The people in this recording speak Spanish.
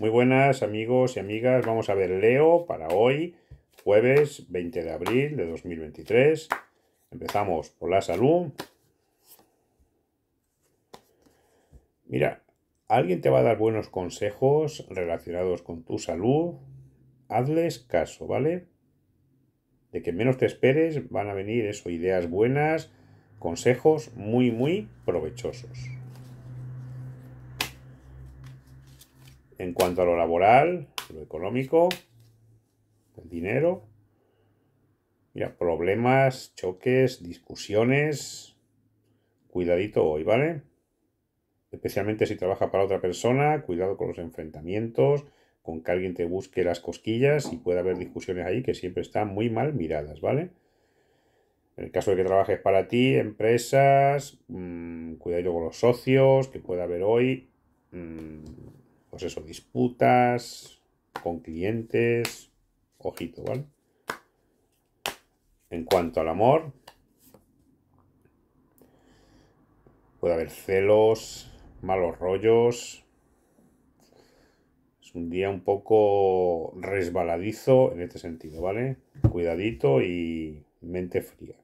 Muy buenas amigos y amigas, vamos a ver Leo para hoy, jueves 20 de abril de 2023. Empezamos por la salud. Mira, alguien te va a dar buenos consejos relacionados con tu salud. Hazles caso, ¿vale? De que menos te esperes van a venir eso, ideas buenas, consejos muy, muy provechosos. en cuanto a lo laboral, lo económico, el dinero. Mira, problemas, choques, discusiones. Cuidadito hoy, ¿vale? Especialmente si trabaja para otra persona, cuidado con los enfrentamientos, con que alguien te busque las cosquillas y pueda haber discusiones ahí que siempre están muy mal miradas, ¿vale? En el caso de que trabajes para ti, empresas, mm, cuidado con los socios, que pueda haber hoy. Mm, pues eso, disputas con clientes, ojito, ¿vale? En cuanto al amor, puede haber celos, malos rollos. Es un día un poco resbaladizo en este sentido, ¿vale? Cuidadito y mente fría.